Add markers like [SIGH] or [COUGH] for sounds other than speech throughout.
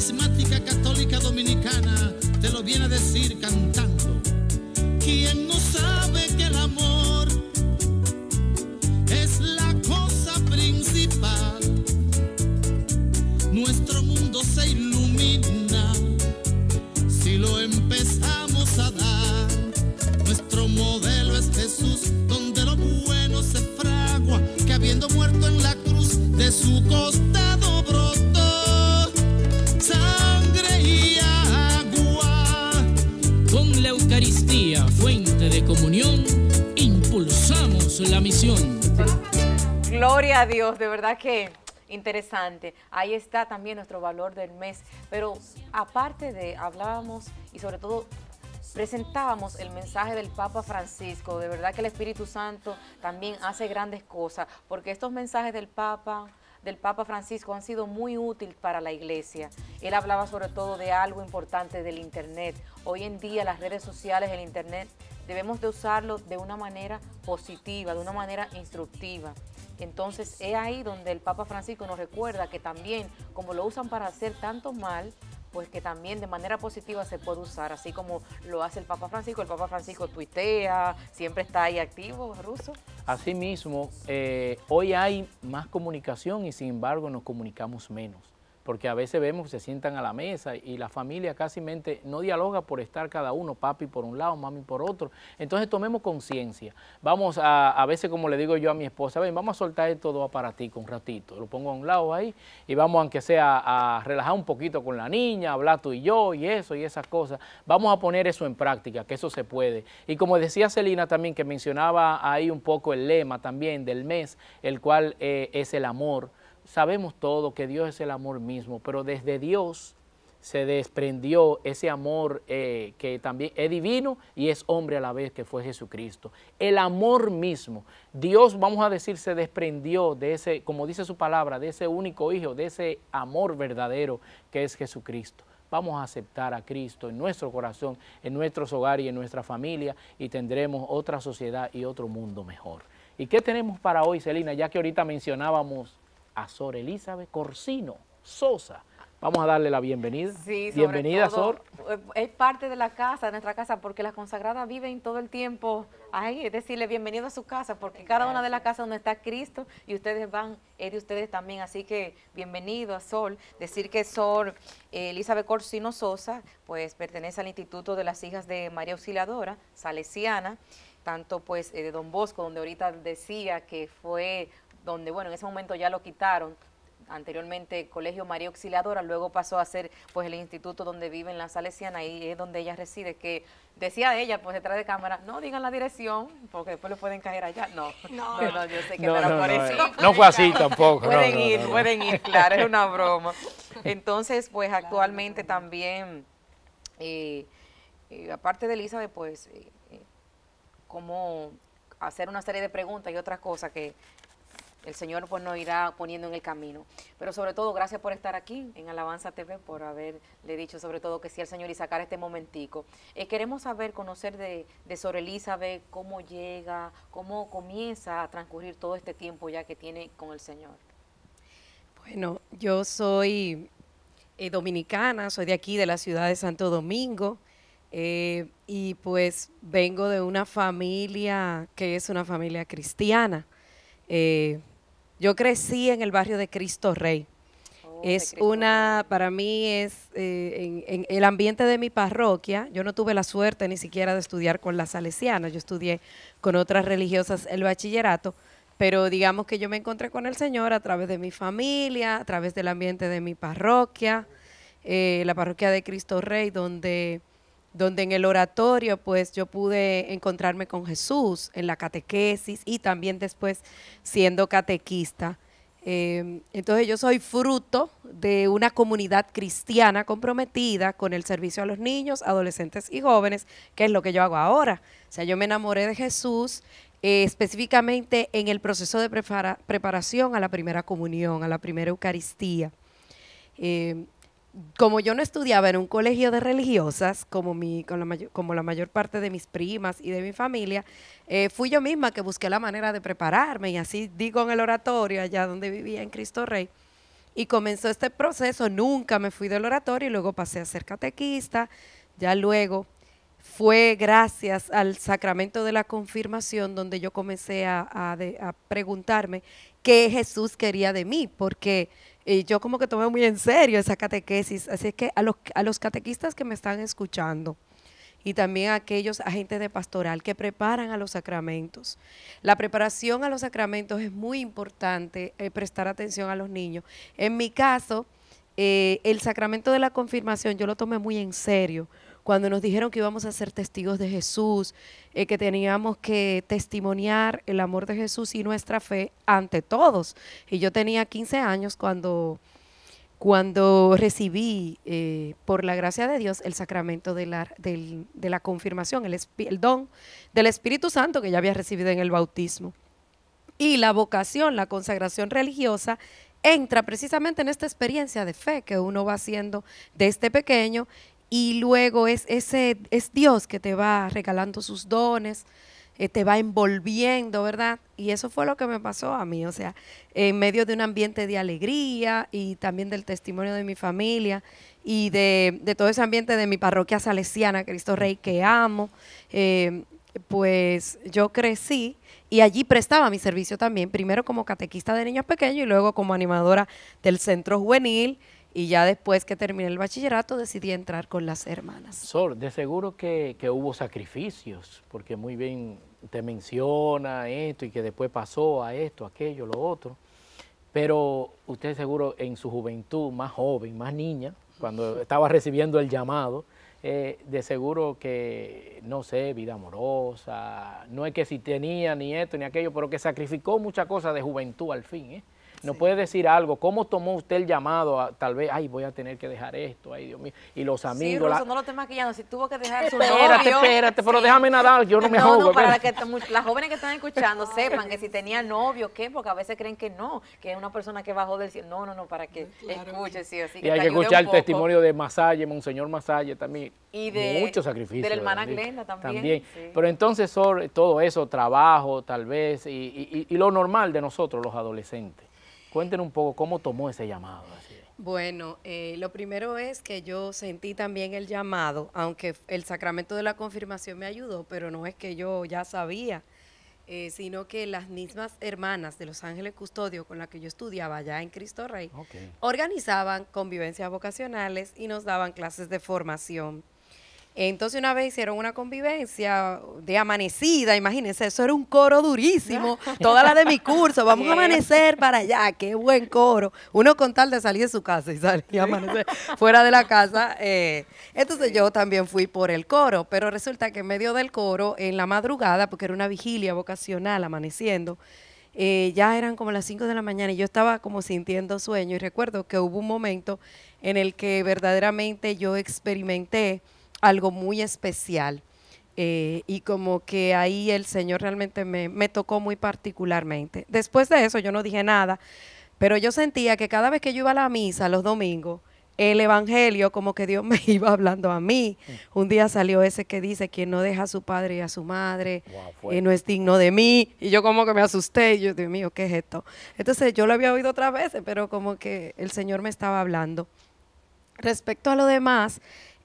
Christmas Gloria a Dios, de verdad que interesante. Ahí está también nuestro valor del mes. Pero aparte de, hablábamos y sobre todo presentábamos el mensaje del Papa Francisco. De verdad que el Espíritu Santo también hace grandes cosas, porque estos mensajes del Papa del Papa Francisco han sido muy útiles para la iglesia. Él hablaba sobre todo de algo importante del Internet. Hoy en día las redes sociales, el Internet debemos de usarlo de una manera positiva, de una manera instructiva. Entonces es ahí donde el Papa Francisco nos recuerda que también, como lo usan para hacer tanto mal, pues que también de manera positiva se puede usar, así como lo hace el Papa Francisco. El Papa Francisco tuitea, siempre está ahí activo, ruso. Asimismo, eh, hoy hay más comunicación y sin embargo nos comunicamos menos porque a veces vemos que se sientan a la mesa y la familia casi no dialoga por estar cada uno, papi por un lado, mami por otro. Entonces tomemos conciencia. Vamos a, a veces como le digo yo a mi esposa, ven, vamos a soltar esto dos aparaticos un ratito, lo pongo a un lado ahí y vamos aunque sea a, relajar un poquito con la niña, hablar tú y yo y eso y esas cosas. Vamos a poner eso en práctica, que eso se puede. Y como decía Celina también, que mencionaba ahí un poco el lema también del mes, el cual eh, es el amor sabemos todo que Dios es el amor mismo, pero desde Dios se desprendió ese amor eh, que también es divino y es hombre a la vez, que fue Jesucristo. El amor mismo, Dios, vamos a decir, se desprendió de ese, como dice su palabra, de ese único hijo, de ese amor verdadero que es Jesucristo. Vamos a aceptar a Cristo en nuestro corazón, en nuestros hogares y en nuestra familia y tendremos otra sociedad y otro mundo mejor. ¿Y qué tenemos para hoy, Celina? Ya que ahorita mencionábamos a Sor Elizabeth Corsino Sosa. Vamos a darle la bienvenida. Sí, bienvenida, Sor. Eh, es parte de la casa, de nuestra casa, porque las consagradas viven todo el tiempo ahí. Es decirle bienvenido a su casa, porque cada una de las casas donde está Cristo y ustedes van, es de ustedes también. Así que bienvenido a Sor. Decir que Sor eh, Elizabeth Corsino Sosa, pues pertenece al Instituto de las Hijas de María Auxiliadora, Salesiana tanto pues eh, de Don Bosco, donde ahorita decía que fue donde, bueno, en ese momento ya lo quitaron, anteriormente Colegio María Auxiliadora, luego pasó a ser pues el instituto donde viven la salesianas ahí es donde ella reside, que decía ella pues detrás de cámara, no digan la dirección, porque después lo pueden caer allá. No, [LAUGHS] no, no, yo sé que no, no, eh, no, fue así [LAUGHS] tampoco. Pueden ir, pueden ir, claro, es una [LAUGHS] broma. Entonces, pues actualmente también, eh, eh aparte de Elizabeth, pues, eh, eh como hacer una serie de preguntas y otras cosas que el Señor pues nos irá poniendo en el camino. Pero sobre todo, gracias por estar aquí en Alabanza TV, por haberle dicho sobre todo que sí al Señor y sacar este momentico. Eh, queremos saber, conocer de, de Sor Elizabeth, cómo llega, cómo comienza a transcurrir todo este tiempo ya que tiene con el Señor. Bueno, yo soy eh, dominicana, soy de aquí, de la ciudad de Santo Domingo. Eh, y pues vengo de una familia que es una familia cristiana. Yo crecí en el barrio de Cristo Rey. Oh, es una, para mí es eh, el ambiente de mi parroquia. Yo no tuve la suerte ni siquiera de estudiar con las salesianas. Yo estudié con otras religiosas el bachillerato, pero digamos que yo me encontré con el Señor a través de mi familia, a través del ambiente de mi parroquia, eh, la parroquia de Cristo Rey, donde donde en el oratorio pues yo pude encontrarme con Jesús en la catequesis y también después siendo catequista. Em, entonces yo soy fruto de una comunidad cristiana comprometida con el servicio a los niños, adolescentes y jóvenes, que es lo que yo hago ahora. O sea, yo me enamoré de Jesús eh, específicamente en el proceso de preparación a la primera comunión, a la primera Eucaristía. Em, como yo no estudiaba en un colegio de religiosas, como, mi, la mayor, como la mayor parte de mis primas y de mi familia, eh, fui yo misma que busqué la manera de prepararme y así digo en el oratorio, allá donde vivía en Cristo Rey. Y comenzó este proceso, nunca me fui del oratorio y luego pasé a ser catequista, ya luego fue gracias al sacramento de la confirmación donde yo comencé a, a preguntarme qué Jesús quería de mí, porque y yo como que tomé muy en serio esa catequesis. Así es que a los, a los catequistas que me están escuchando y también a aquellos agentes de pastoral que preparan a los sacramentos. La preparación a los sacramentos es muy importante, eh, prestar atención a los niños. En mi caso, eh, el sacramento de la confirmación yo lo tomé muy en serio cuando nos dijeron que íbamos a ser testigos de Jesús, eh, que teníamos que testimoniar el amor de Jesús y nuestra fe ante todos. Y yo tenía 15 años cuando, cuando recibí, eh, por la gracia de Dios, el sacramento de la, de la confirmación, el, el don del Espíritu Santo que ya había recibido en el bautismo. Y la vocación, la consagración religiosa entra precisamente en esta experiencia de fe que uno va haciendo desde este pequeño y luego es, ese, es Dios que te va regalando sus dones, eh, te va envolviendo, ¿verdad? Y eso fue lo que me pasó a mí, o sea, en medio de un ambiente de alegría y también del testimonio de mi familia y de, todo ese ambiente de mi parroquia salesiana, Cristo Rey, que amo, em, pues yo crecí y allí prestaba mi servicio también, primero como catequista de niños pequeños y luego como animadora del centro juvenil y ya después que terminé el bachillerato decidí entrar con las hermanas. Sor, de seguro que, hubo sacrificios, porque muy bien te menciona esto y que después pasó a esto, aquello, lo otro, pero usted seguro en su juventud, más joven, más niña, cuando [LAUGHS] estaba recibiendo el llamado, eh, de seguro que, no sé, vida amorosa, no es que si tenía ni esto ni aquello, pero que sacrificó muchas cosas de juventud al fin, ¿eh? ¿Nos puede decir algo? ¿Cómo tomó usted el llamado? tal vez, ay, voy a tener que dejar esto, ay, Dios mío. Y los amigos. Sí, por eso no lo estés maquillando. Si tuvo que dejar su novio. Espérate, espérate, pero déjame nadar, yo no, me [LAUGHS] ahogo. No, para que las jóvenes que están escuchando sepan que si tenía novio, ¿qué? Porque a veces creen que no, que es una persona que bajó del cielo. No, no, no, para que escuche, sí, así que Y hay que escuchar el testimonio de Masalle, Monseñor Masalle también. Y de. Mucho sacrificio. De la hermana Glenda también. Pero entonces, todo eso, trabajo, tal vez, y lo normal de nosotros, los adolescentes. Cuéntenos un poco cómo tomó ese llamado. Bueno, eh, lo primero es que yo sentí también el llamado, aunque el sacramento de la confirmación me ayudó, pero no es que yo ya sabía, eh, sino que las mismas hermanas de Los Ángeles Custodio con las que yo estudiaba allá en Cristo Rey organizaban convivencias vocacionales y nos daban clases de formación entonces una vez hicieron una convivencia de amanecida, imagínense, eso era un coro durísimo, [LAUGHS] [LAUGHS] toda la de mi curso, vamos a amanecer para allá, qué buen coro. Uno con tal de salir de su casa y salir a amanecer [LAUGHS] fuera de la casa. Eh, entonces yo también fui por el coro, pero resulta que en medio del coro, en la madrugada, porque era una vigilia vocacional amaneciendo, eh, ya eran como las 5 de la mañana y yo estaba como sintiendo sueño y recuerdo que hubo un momento en el que verdaderamente yo experimenté algo muy especial. Eh, y como que ahí el Señor realmente me, me tocó muy particularmente. Después de eso yo no dije nada, pero yo sentía que cada vez que yo iba a la misa los domingos, el Evangelio como que Dios [LAUGHS] me iba hablando a mí. Mm. Un día salió ese que dice, quien no deja a su padre y a su madre wow, no es digno de mí. Y yo como que me asusté, y yo, Dios mío, ¿qué es esto? Entonces yo lo había oído otras veces, pero como que el Señor me estaba hablando. Respecto a lo demás,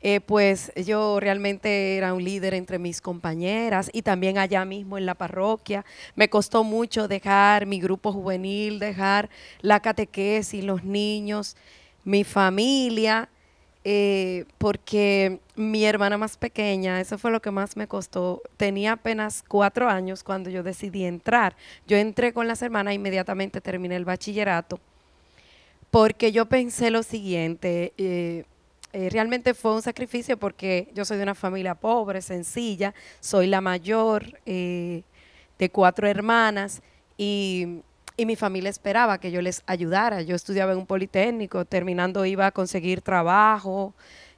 eh, pues yo realmente era un líder entre mis compañeras y también allá mismo en la parroquia. Me costó mucho dejar mi grupo juvenil, dejar la catequesis, los niños, mi familia, eh, porque mi hermana más pequeña, eso fue lo que más me costó, tenía apenas cuatro años cuando yo decidí entrar. Yo entré con las hermanas, e inmediatamente terminé el bachillerato, porque yo pensé lo siguiente, eh, eh, realmente fue un sacrificio porque yo soy de una familia pobre, sencilla, soy la mayor eh, de cuatro hermanas y, mi familia esperaba que yo les ayudara. Yo estudiaba en un politécnico, terminando iba a conseguir trabajo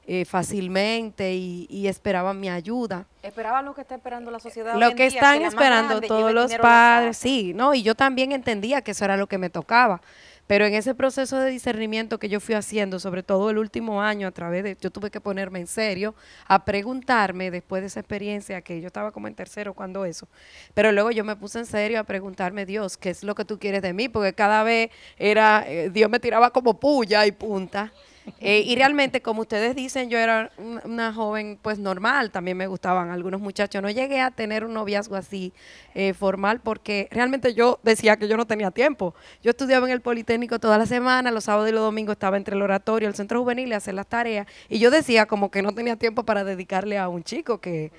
eh, fácilmente y, esperaban mi ayuda. Esperaban lo que está esperando la sociedad. Lo que están esperando todos los padres, sí, ¿no? Y yo también entendía que eso era lo que me tocaba. Pero en ese proceso de discernimiento que yo fui haciendo, sobre todo el último año, a través de, yo tuve que ponerme en serio a preguntarme después de esa experiencia, que yo estaba como en tercero cuando eso, pero luego yo me puse en serio a preguntarme, Dios, ¿qué es lo que tú quieres de mí? Porque cada vez era, eh, Dios me tiraba como puya y punta. Eh, y realmente, como ustedes dicen, yo era una joven pues normal, también me gustaban algunos muchachos. No llegué a tener un noviazgo así eh, formal porque realmente yo decía que yo no tenía tiempo. Yo estudiaba en el Politécnico toda la semana, los sábados y los domingos estaba entre el oratorio, el centro juvenil, y hacer las tareas. Y yo decía como que no tenía tiempo para dedicarle a un chico que...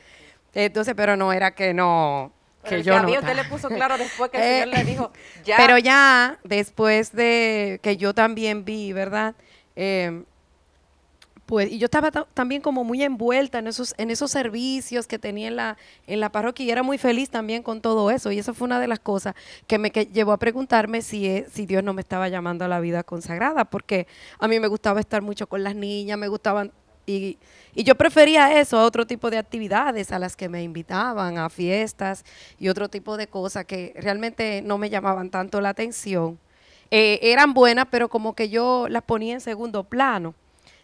Entonces, pero no era que no, que yo no. usted le puso claro después que el [LAUGHS] eh, le dijo Pero ya después de que yo también vi, ¿verdad? Em, pues, y yo estaba también como muy envuelta en esos, en esos servicios que tenía en la, en la parroquia y era muy feliz también con todo eso. Y eso fue una de las cosas que me llevó a preguntarme si, eh, si Dios no me estaba llamando a la vida consagrada, porque a mí me gustaba estar mucho con las niñas, me gustaban... Y, y yo prefería eso a otro tipo de actividades a las que me invitaban, a fiestas y otro tipo de cosas que realmente no me llamaban tanto la atención. Eh, eran buenas, pero como que yo las ponía en segundo plano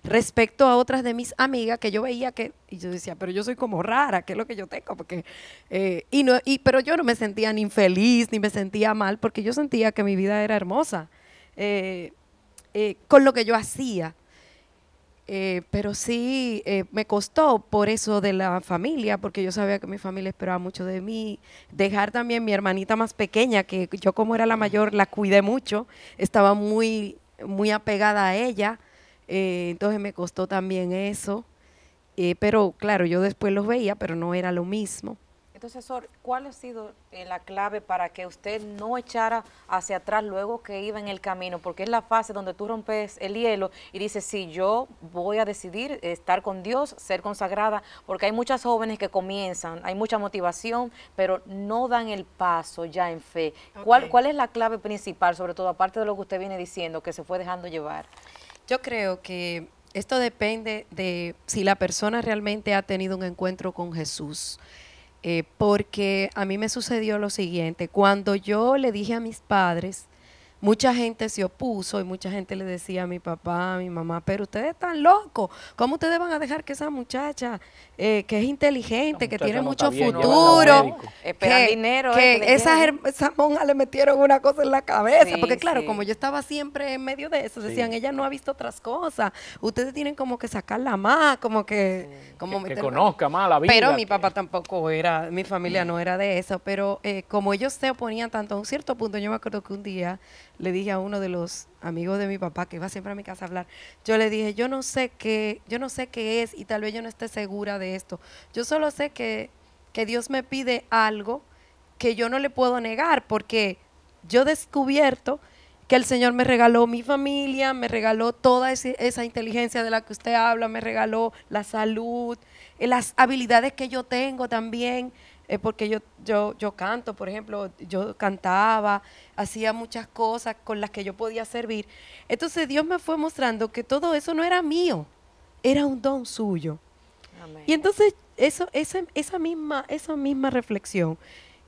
respecto a otras de mis amigas que yo veía que, y yo decía, pero yo soy como rara, ¿qué es lo que yo tengo? Porque, eh, y y, pero yo no me sentía ni infeliz, ni me sentía mal, porque yo sentía que mi vida era hermosa, eh, con lo que yo hacía. Eh, pero sí eh, me costó por eso de la familia, porque yo sabía que mi familia esperaba mucho de mí. Dejar también mi hermanita más pequeña, que yo como era la mayor la cuidé mucho, estaba muy, muy apegada a ella, eh, entonces me costó también eso. pero claro, yo después los veía, pero no era lo mismo. Entonces, ¿cuál ha sido eh, la clave para que usted no echara hacia atrás luego que iba en el camino? Porque es la fase donde tú rompes el hielo y dices, sí, yo voy a decidir estar con Dios, ser consagrada, porque hay muchas jóvenes que comienzan, hay mucha motivación, pero no dan el paso ya en fe. ¿Cuál, ¿Cuál es la clave principal, sobre todo, aparte de lo que usted viene diciendo, que se fue dejando llevar? Yo creo que esto depende de si la persona realmente ha tenido un encuentro con Jesús. Eh, porque a mí me sucedió lo siguiente, cuando yo le dije a mis padres mucha gente se opuso y mucha gente le decía a mi papá, a mi mamá, pero ustedes están locos, ¿cómo ustedes van a dejar que esa muchacha, eh, que es inteligente, que tiene mucho futuro, que, dinero, que, esas, esa monjas le metieron una cosa en la cabeza? Porque claro, como yo estaba siempre en medio de eso, decían, ella no ha visto otras cosas, ustedes tienen como que sacarla más, como que... Como que, conozca más la vida. Pero mi papá tampoco era, mi familia no era de eso, pero eh, como ellos se oponían tanto, a un cierto punto yo me acuerdo que un día le dije a uno de los amigos de mi papá que iba siempre a mi casa a hablar, yo le dije, yo no sé qué, yo no sé qué es y tal vez yo no esté segura de esto. Yo solo sé que, que Dios me pide algo que yo no le puedo negar porque yo he descubierto que el Señor me regaló mi familia, me regaló toda esa inteligencia de la que usted habla, me regaló la salud, las habilidades que yo tengo también, es porque yo, yo, yo canto, por ejemplo, yo cantaba, hacía muchas cosas con las que yo podía servir. Entonces Dios me fue mostrando que todo eso no era mío, era un don suyo. Y entonces eso, esa, esa, misma, esa misma reflexión,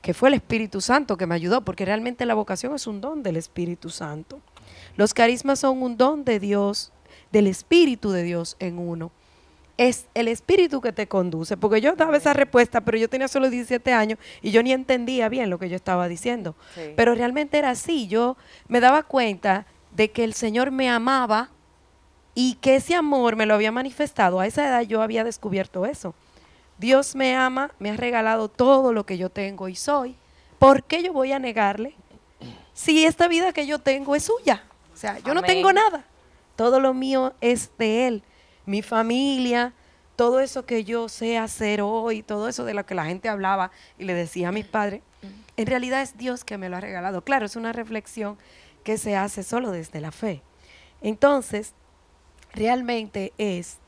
que fue el Espíritu Santo que me ayudó, porque realmente la vocación es un don del Espíritu Santo. Los carismas son un don de Dios, del Espíritu de Dios en uno es el espíritu que te conduce. Porque yo daba esa respuesta, pero yo tenía solo 17 años y yo ni entendía bien lo que yo estaba diciendo. Pero realmente era así. Yo me daba cuenta de que el Señor me amaba y que ese amor me lo había manifestado. A esa edad yo había descubierto eso. Dios me ama, me ha regalado todo lo que yo tengo y soy. ¿Por qué yo voy a negarle si esta vida que yo tengo es suya? O sea, yo no tengo nada. Todo lo mío es de Él mi familia, todo eso que yo sé hacer hoy, todo eso de lo que la gente hablaba y le decía a mis padres, mm. en realidad es Dios que me lo ha regalado. Claro, es una reflexión que se hace solo desde la fe. Entonces, realmente es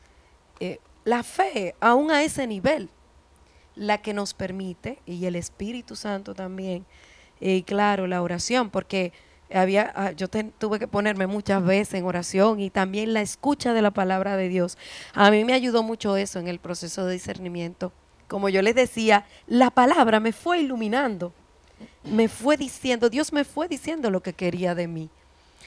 eh, la fe, aún a ese nivel, la que nos permite, y el Espíritu Santo también, y claro, la oración, porque había, ah, yo tuve que ponerme muchas veces en oración y también la escucha de la palabra de Dios. A mí me ayudó mucho eso en el proceso de discernimiento. Como yo les decía, la palabra me fue iluminando, me fue diciendo, Dios me fue diciendo lo que quería de mí.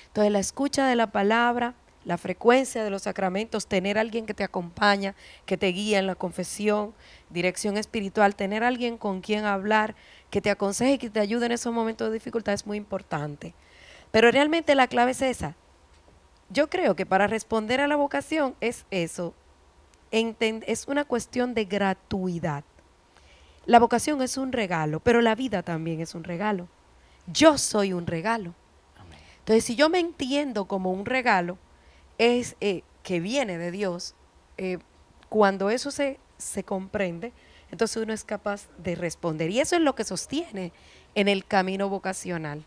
Entonces la escucha de la palabra, la frecuencia de los sacramentos, tener alguien que te acompaña, que te guía en la confesión, dirección espiritual, tener alguien con quien hablar, que te aconseje y que te ayude en esos momentos de dificultad es muy importante. Pero realmente la clave es esa. Yo creo que para responder a la vocación es eso. es una cuestión de gratuidad. La vocación es un regalo, pero la vida también es un regalo. Yo soy un regalo. Entonces, si yo me entiendo como un regalo, es eh, que viene de Dios, eh, cuando eso se, se comprende, entonces uno es capaz de responder. Y eso es lo que sostiene en el camino vocacional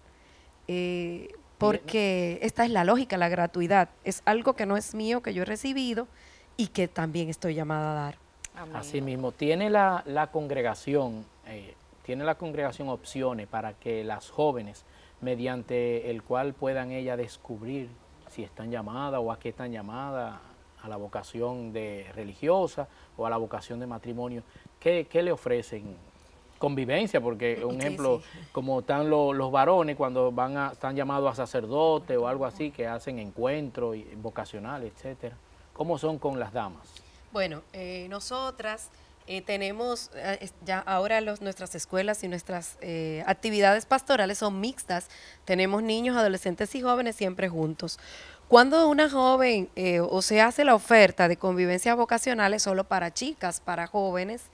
eh, porque esta es la lógica, la gratuidad. Es algo que no es mío, que yo he recibido y que también estoy llamada a dar. Así mismo, tiene la, congregación, eh, tiene la congregación opciones para que las jóvenes, mediante el cual puedan ellas descubrir si están llamadas o a qué están llamadas, a la vocación de religiosa o a la vocación de matrimonio, qué le ofrecen convivencia, porque un ejemplo, como están los varones cuando van a, están llamados a sacerdote o algo así, que hacen encuentros vocacionales, etcétera. ¿Cómo son con las damas? Bueno, eh, nosotras eh, tenemos eh, ya ahora nuestras escuelas y nuestras actividades pastorales son mixtas. Tenemos niños, adolescentes y jóvenes siempre juntos. Cuando una joven o se hace la oferta de convivencias vocacionales solo para chicas, para jóvenes,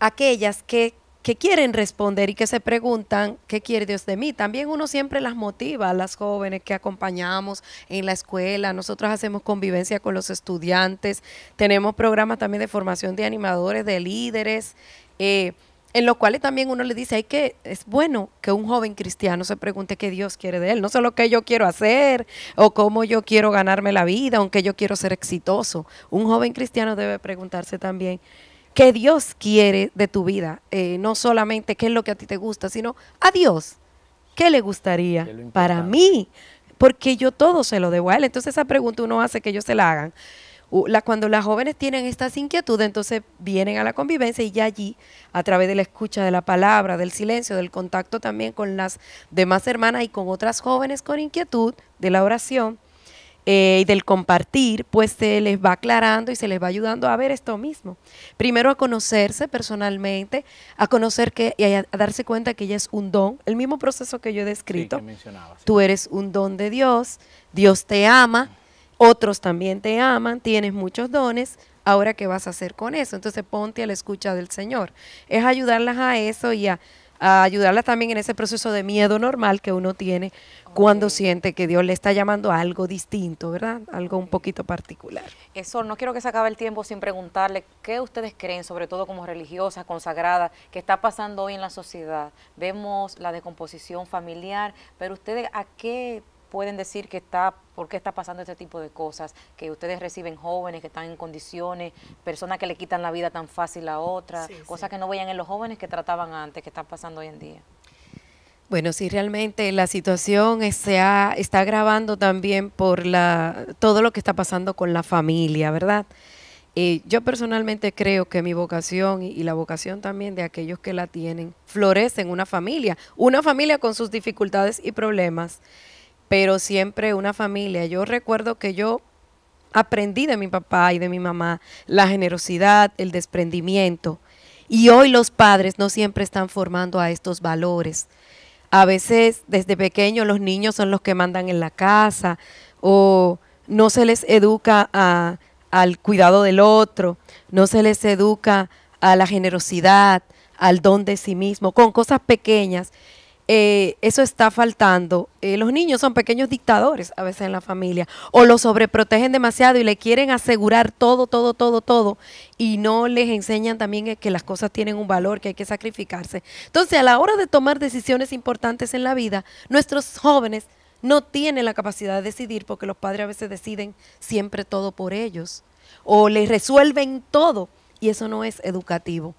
aquellas que, que quieren responder y que se preguntan, ¿qué quiere Dios de mí? También uno siempre las motiva, a las jóvenes que acompañamos en la escuela, nosotros hacemos convivencia con los estudiantes, tenemos programas también de formación de animadores, de líderes. Eh, en los cuales también uno le dice, que, es bueno que un joven cristiano se pregunte qué Dios quiere de él, no solo qué yo quiero hacer o cómo yo quiero ganarme la vida, aunque yo quiero ser exitoso. Un joven cristiano debe preguntarse también, qué Dios quiere de tu vida. Eh, no solamente qué es lo que a ti te gusta, sino a Dios. ¿Qué le gustaría para mí? Porque yo todo se lo debo a Él. Entonces esa pregunta uno hace que ellos se la hagan. cuando las jóvenes tienen estas inquietudes, entonces vienen a la convivencia y ya allí, a través de la escucha de la palabra, del silencio, del contacto también con las demás hermanas y con otras jóvenes con inquietud de la oración, eh, y del compartir, pues se les va aclarando y se les va ayudando a ver esto mismo. Primero a conocerse personalmente, a conocer que y a, darse cuenta que ella es un don, el mismo proceso que yo he descrito. Tú eres un don de Dios, Dios te ama, otros también te aman, tienes muchos dones, ahora qué vas a hacer con eso. Entonces ponte a la escucha del Señor. Es ayudarlas a eso y a, a ayudarlas también en ese proceso de miedo normal que uno tiene cuando siente que Dios le está llamando a algo distinto, ¿verdad? Algo un poquito particular. Eso, no quiero que se acabe el tiempo sin preguntarle qué ustedes creen, sobre todo como religiosas, consagradas, que está pasando hoy en la sociedad. Vemos la descomposición familiar, pero ustedes a qué pueden decir que está, por qué está pasando este tipo de cosas, que ustedes reciben jóvenes que están en condiciones, personas que le quitan la vida tan fácil a otras, cosas que no veían en los jóvenes que trataban antes, que están pasando hoy en día. Bueno, sí, realmente la situación eh, se está agravando también por la, todo lo que está pasando con la familia, ¿verdad? Y eh, yo personalmente creo que mi vocación y, y, la vocación también de aquellos que la tienen florece en una familia, una familia con sus dificultades y problemas, pero siempre una familia. Yo recuerdo que yo aprendí de mi papá y de mi mamá la generosidad, el desprendimiento, y hoy los padres no siempre están formando a estos valores. A veces desde pequeños los niños son los que mandan en la casa o no se les educa al cuidado del otro, no se les educa a la generosidad, al don de sí mismo, con cosas pequeñas eh, eso está faltando. Eh, los niños son pequeños dictadores a veces en la familia, o los sobreprotegen demasiado y le quieren asegurar todo, todo, todo, todo, y no les enseñan también que las cosas tienen un valor, que hay que sacrificarse. Entonces, a la hora de tomar decisiones importantes en la vida, nuestros jóvenes no tienen la capacidad de decidir porque los padres a veces deciden siempre todo por ellos, o les resuelven todo, y eso no es educativo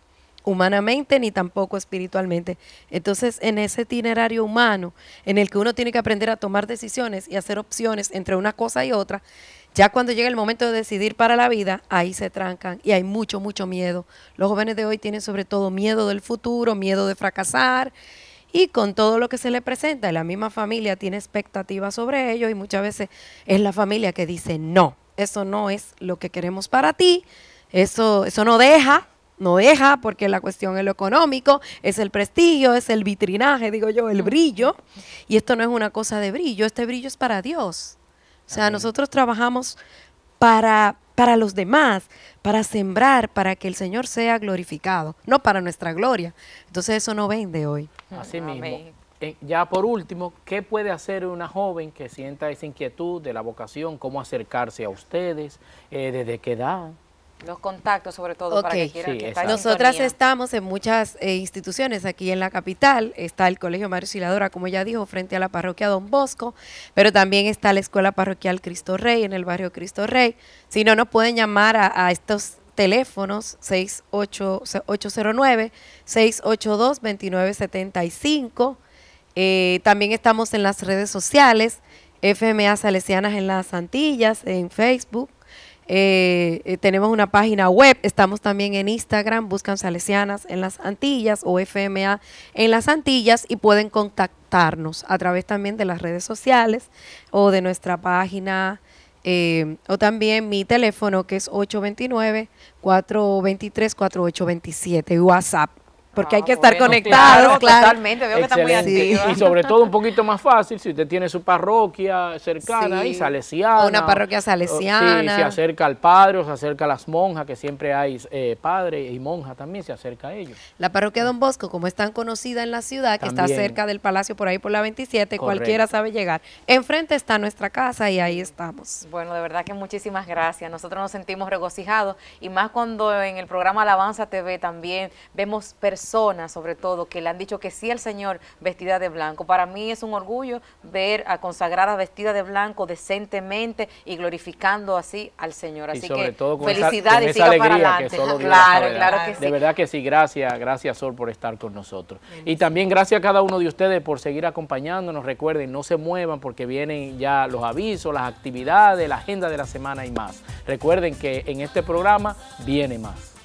humanamente ni tampoco espiritualmente. Entonces, en ese itinerario humano, en el que uno tiene que aprender a tomar decisiones y hacer opciones entre una cosa y otra, ya cuando llega el momento de decidir para la vida, ahí se trancan y hay mucho, mucho miedo. Los jóvenes de hoy tienen sobre todo miedo del futuro, miedo de fracasar y con todo lo que se le presenta, la misma familia tiene expectativas sobre ello y muchas veces es la familia que dice, no, eso no es lo que queremos para ti, eso, eso no deja, no deja porque la cuestión es lo económico, es el prestigio, es el vitrinaje, digo yo, el brillo. Y esto no es una cosa de brillo, este brillo es para Dios. O sea, nosotros trabajamos para, para los demás, para sembrar, para que el Señor sea glorificado, no para nuestra gloria. Entonces eso no vende hoy. Así mismo. Eh, ya por último, ¿qué puede hacer una joven que sienta esa inquietud de la vocación? ¿Cómo acercarse a ustedes? Eh, ¿Desde qué edad? Los contactos, sobre todo, para que quieran Nosotras estamos en muchas eh, instituciones aquí en la capital. Está el Colegio Siladora como ya dijo, frente a la parroquia Don Bosco, pero también está la Escuela Parroquial Cristo Rey, en el barrio Cristo Rey. Si no, nos pueden llamar a, estos teléfonos 6809 682 2975 también estamos en las redes sociales, FMA Salesianas en las Antillas, en Facebook eh, eh, tenemos una página web, estamos también en Instagram, buscan Salesianas en las Antillas o FMA en las Antillas y pueden contactarnos a través también de las redes sociales o de nuestra página eh, o también mi teléfono que es 829-423-4827, WhatsApp porque ah, hay que estar conectado, conectados, veo que está muy Y sobre todo un poquito más fácil si usted tiene su parroquia cercana y salesiana. una parroquia oh, salesiana. se acerca al padre o se acerca a las monjas, que siempre hay eh, padre y monja también, se acerca a ellos. La parroquia Don Bosco, como es tan conocida en la ciudad, que está cerca del palacio por ahí por la 27, cualquiera sabe llegar. Enfrente está nuestra casa y ahí estamos. Bueno, de verdad que muchísimas gracias. Nosotros nos sentimos regocijados y más cuando en el programa Alabanza TV también vemos personas personas, sobre todo, que le han dicho que sí al Señor vestida de blanco. Para mí es un orgullo ver a consagrada vestida de blanco decentemente y glorificando así al Señor. Así que todo felicidades y De verdad que sí, gracias, gracias Sol por estar con nosotros. y también gracias a cada uno de ustedes por seguir acompañándonos. Recuerden, no se muevan porque vienen ya los avisos, las actividades, la agenda de la semana y más. Recuerden que en este programa viene más.